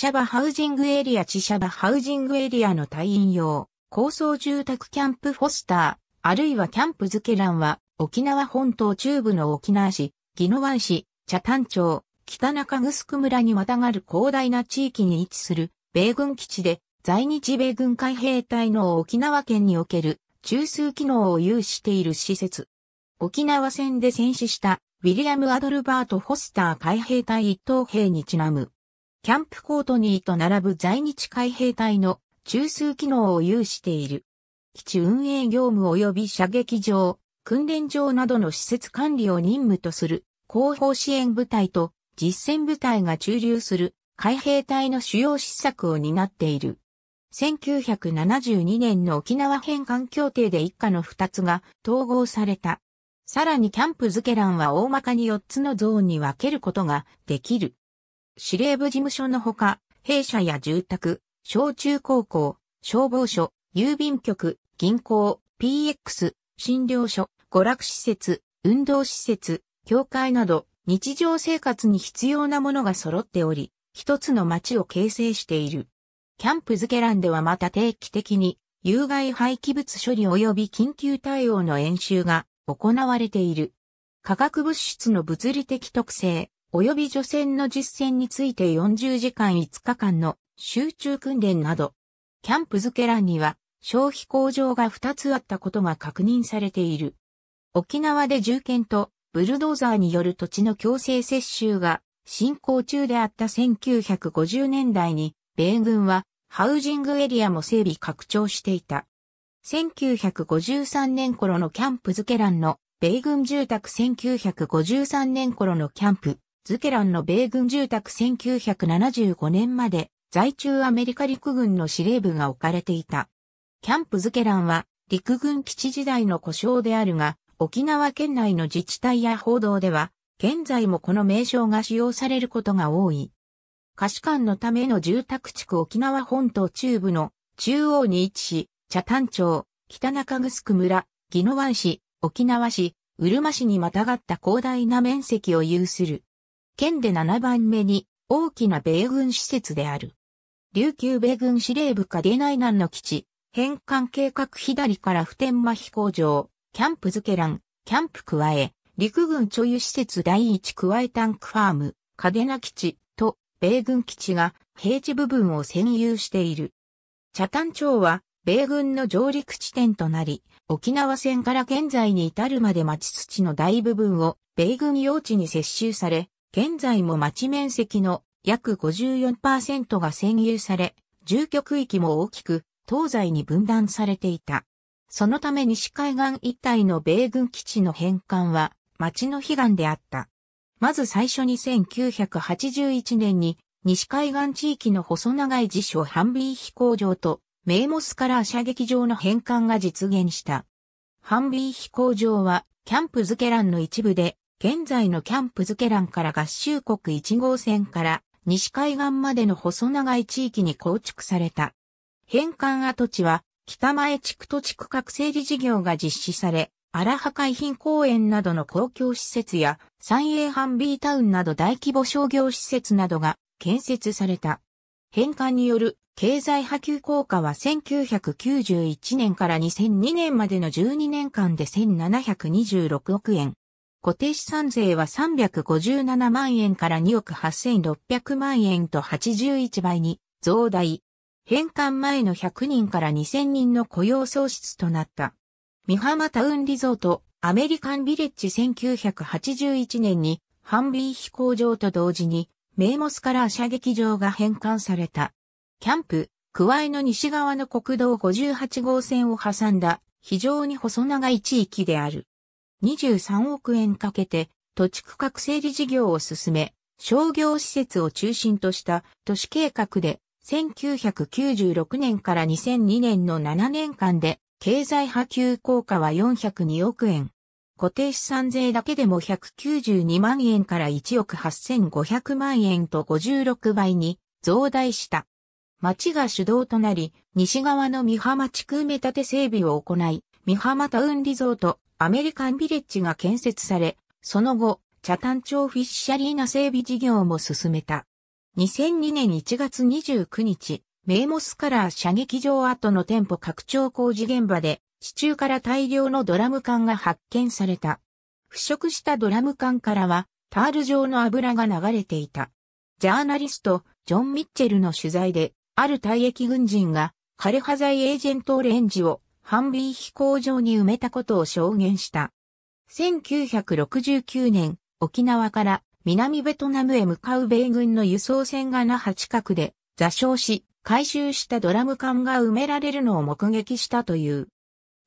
シャバハウジングエリア地シャバハウジングエリアの隊員用、高層住宅キャンプフォスター、あるいはキャンプ付け欄は、沖縄本島中部の沖縄市、宜野湾市、茶丹町、北中城村にまたがる広大な地域に位置する、米軍基地で、在日米軍海兵隊の沖縄県における、中枢機能を有している施設。沖縄戦で戦死した、ウィリアム・アドルバート・フォスター海兵隊一等兵にちなむ、キャンプコートニーと並ぶ在日海兵隊の中枢機能を有している。基地運営業務及び射撃場、訓練場などの施設管理を任務とする広報支援部隊と実戦部隊が駐留する海兵隊の主要施策を担っている。1972年の沖縄返還協定で一家の二つが統合された。さらにキャンプズケランは大まかに四つのゾーンに分けることができる。司令部事務所のほか、弊社や住宅、小中高校、消防署、郵便局、銀行、PX、診療所、娯楽施設、運動施設、教会など、日常生活に必要なものが揃っており、一つの街を形成している。キャンプ付け欄ではまた定期的に、有害廃棄物処理及び緊急対応の演習が行われている。化学物質の物理的特性、及び除染の実践について40時間5日間の集中訓練など、キャンプ付け欄には消費工場が2つあったことが確認されている。沖縄で銃剣とブルドーザーによる土地の強制接収が進行中であった1950年代に、米軍はハウジングエリアも整備拡張していた。1953年頃のキャンプ付け欄の米軍住宅1953年頃のキャンプズケランの米軍住宅1975年まで在中アメリカ陸軍の司令部が置かれていた。キャンプズケランは陸軍基地時代の故障であるが、沖縄県内の自治体や報道では、現在もこの名称が使用されることが多い。貸し館のための住宅地区沖縄本島中部の中央に位置し、茶丹町、北中城村、宜野湾市、沖縄市、うるま市にまたがった広大な面積を有する。県で7番目に大きな米軍施設である。琉球米軍司令部下で内南の基地、返還計画左から普天間飛行場、キャンプ付け欄、キャンプ加え、陸軍貯油施設第一加えタンクファーム、カデナ基地と米軍基地が平地部分を占有している。茶谷町は米軍の上陸地点となり、沖縄戦から現在に至るまで町土の大部分を米軍用地に接収され、現在も町面積の約54%が占有され、住居区域も大きく東西に分断されていた。そのため西海岸一帯の米軍基地の返還は町の悲願であった。まず最初に1981年に西海岸地域の細長い辞書ハンビー飛行場とメーモスから射撃場の返還が実現した。ハンビー飛行場はキャンプ付け欄の一部で現在のキャンプ付け欄から合衆国1号線から西海岸までの細長い地域に構築された。返還跡地は、北前地区と地区各整理事業が実施され、荒破海浜公園などの公共施設や、三栄半 B タウンなど大規模商業施設などが建設された。返還による経済波及効果は1991年から2002年までの12年間で1726億円。固定資産税は357万円から2億8600万円と81倍に増大。返還前の100人から2000人の雇用創出となった。三浜タウンリゾート、アメリカンビレッジ1981年に、ハンビー飛行場と同時に、メモスから射撃場が返還された。キャンプ、クワイの西側の国道58号線を挟んだ、非常に細長い地域である。23億円かけて土地区画整理事業を進め、商業施設を中心とした都市計画で1996年から2002年の7年間で経済波及効果は402億円。固定資産税だけでも192万円から1億8500万円と56倍に増大した。町が主導となり、西側の三浜地区埋め立て整備を行い、ハ浜タウンリゾート、アメリカンビレッジが建設され、その後、茶炭町フィッシャリーナ整備事業も進めた。2002年1月29日、メーモスカラー射撃場跡の店舗拡張工事現場で、地中から大量のドラム缶が発見された。腐食したドラム缶からは、タール状の油が流れていた。ジャーナリスト、ジョン・ミッチェルの取材で、ある退役軍人が、枯葉剤エージェントオレンジをハンビー飛行場に埋めたことを証言した。1969年、沖縄から南ベトナムへ向かう米軍の輸送船が那覇近くで座礁し、回収したドラム缶が埋められるのを目撃したという。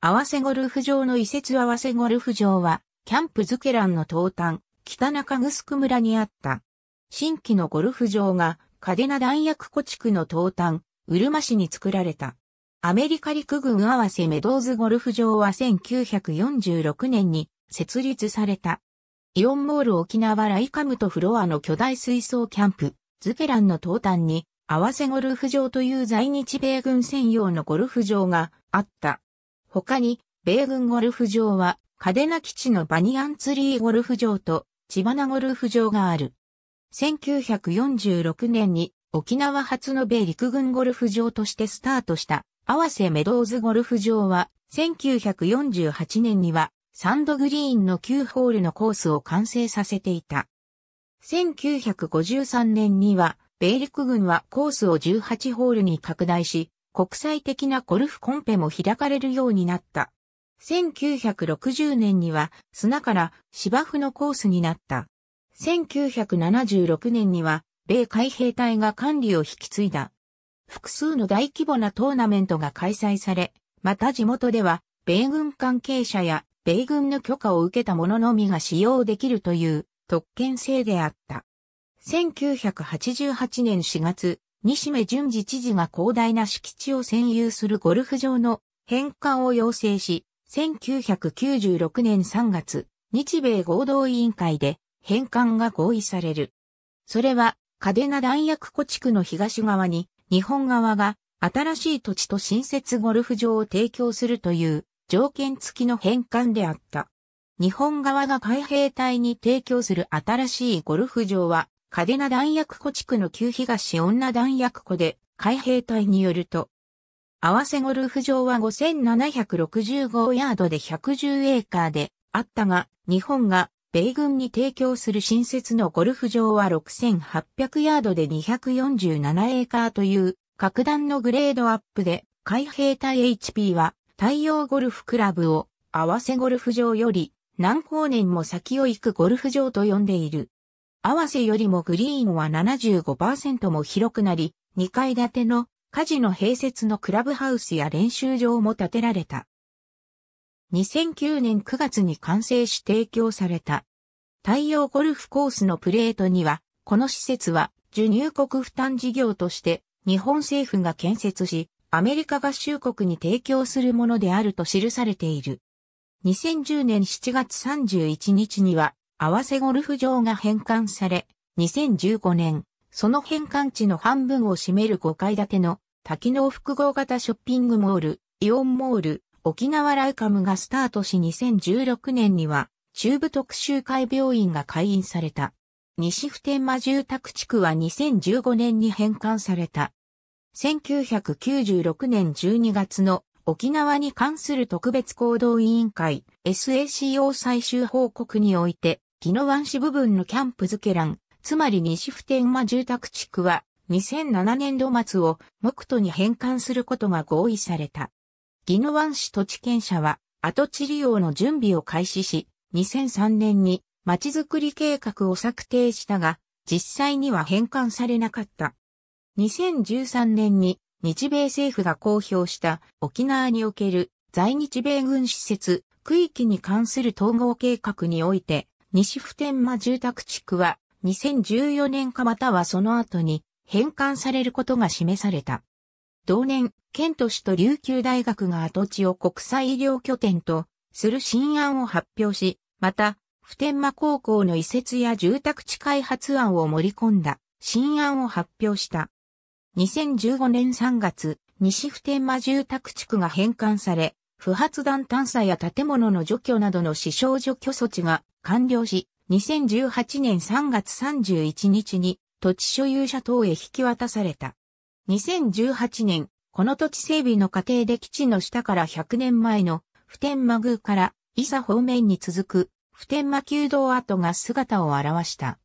合わせゴルフ場の移設合わせゴルフ場は、キャンプズケランの東端、北中城村にあった。新規のゴルフ場が、カデナ弾薬庫地区の東端、うるま市に作られた。アメリカ陸軍合わせメドーズゴルフ場は1946年に設立された。イオンモール沖縄ライカムとフロアの巨大水槽キャンプ、ズケランの東端に、合わせゴルフ場という在日米軍専用のゴルフ場があった。他に、米軍ゴルフ場は、カデナ基地のバニアンツリーゴルフ場と、千ナゴルフ場がある。1946年に沖縄初の米陸軍ゴルフ場としてスタートした合わせメドウズゴルフ場は、1948年には、サンドグリーンの9ホールのコースを完成させていた。1953年には、米陸軍はコースを18ホールに拡大し、国際的なゴルフコンペも開かれるようになった。1960年には砂から芝生のコースになった。1976年には米海兵隊が管理を引き継いだ。複数の大規模なトーナメントが開催され、また地元では、米軍関係者や米軍の許可を受けた者のみが使用できるという特権制であった。1988年4月、西目淳次知事が広大な敷地を占有するゴルフ場の返還を要請し、1996年3月、日米合同委員会で返還が合意される。それは、カデナ弾薬庫地区の東側に日本側が新しい土地と新設ゴルフ場を提供するという条件付きの返還であった。日本側が海兵隊に提供する新しいゴルフ場は、嘉手納弾薬庫地区の旧東女弾薬庫で、海兵隊によると、合わせゴルフ場は5765ヤードで110エーカーであったが、日本が米軍に提供する新設のゴルフ場は6800ヤードで247エーカーという、格段のグレードアップで、海兵隊 HP は、太陽ゴルフクラブを、合わせゴルフ場より、何光年も先を行くゴルフ場と呼んでいる。合わせよりもグリーンは75%も広くなり、2階建ての、火事の併設のクラブハウスや練習場も建てられた。2009年9月に完成し提供された。太陽ゴルフコースのプレートには、この施設は、受入国負担事業として、日本政府が建設し、アメリカ合衆国に提供するものであると記されている。2010年7月31日には、合わせゴルフ場が返還され、2015年、その返還地の半分を占める5階建ての多機能複合型ショッピングモール、イオンモール、沖縄ラウカムがスタートし2016年には、中部特集会病院が開院された。西普天間住宅地区は2015年に返還された。1996年12月の沖縄に関する特別行動委員会 SACO 最終報告において、宜野湾市部分のキャンプ付け欄、つまり西普天間住宅地区は2007年度末を目途に返還することが合意された。宜野湾市土地権者は跡地利用の準備を開始し、2003年に町づくり計画を策定したが、実際には返還されなかった。2013年に日米政府が公表した沖縄における在日米軍施設区域に関する統合計画において、西普天間住宅地区は2014年かまたはその後に返還されることが示された。同年、県都市と琉球大学が跡地を国際医療拠点とする新案を発表し、また、普天間高校の移設や住宅地開発案を盛り込んだ新案を発表した。2015年3月、西普天間住宅地区が返還され、不発弾探査や建物の除去などの死傷除去措置が完了し、2018年3月31日に土地所有者等へ引き渡された。2018年、この土地整備の過程で基地の下から100年前の普天間宮から伊佐方面に続く普天間宮道跡が姿を現した。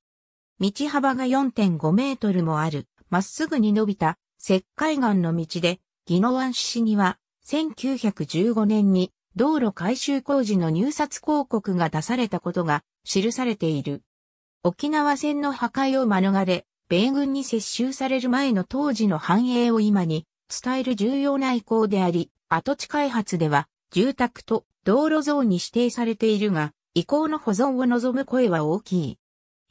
道幅が4.5メートルもある、まっすぐに伸びた石灰岩の道で、宜野湾市には1915年に道路改修工事の入札広告が出されたことが記されている。沖縄戦の破壊を免れ、米軍に接収される前の当時の繁栄を今に伝える重要な意向であり、跡地開発では住宅と道路像に指定されているが、遺構の保存を望む声は大きい。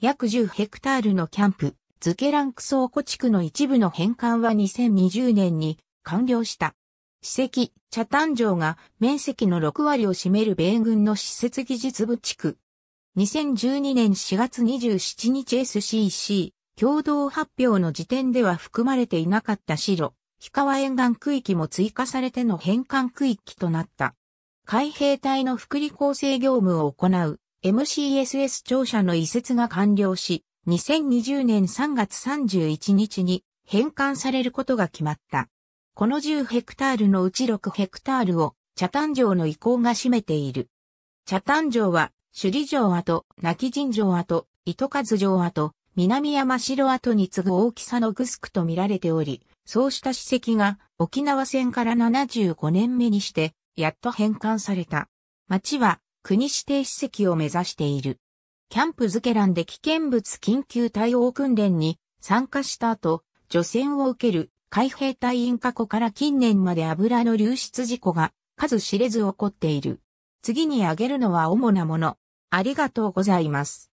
約10ヘクタールのキャンプ、ズケランク倉庫地区の一部の返還は2020年に完了した。史跡、茶炭城が面積の6割を占める米軍の施設技術部地区。2012年4月27日 SCC 共同発表の時点では含まれていなかった白、氷川沿岸区域も追加されての返還区域となった。海兵隊の福利構成業務を行う MCSS 庁舎の移設が完了し、2020年3月31日に返還されることが決まった。この10ヘクタールのうち6ヘクタールを、茶炭城の移行が占めている。茶炭城は、首里城跡、泣き神城跡、糸数城跡、南山城跡に次ぐ大きさのグスクと見られており、そうした史跡が沖縄戦から75年目にして、やっと返還された。町は国指定史跡を目指している。キャンプズケランで危険物緊急対応訓練に参加した後、除染を受ける海兵隊員過去から近年まで油の流出事故が数知れず起こっている。次に挙げるのは主なもの。ありがとうございます。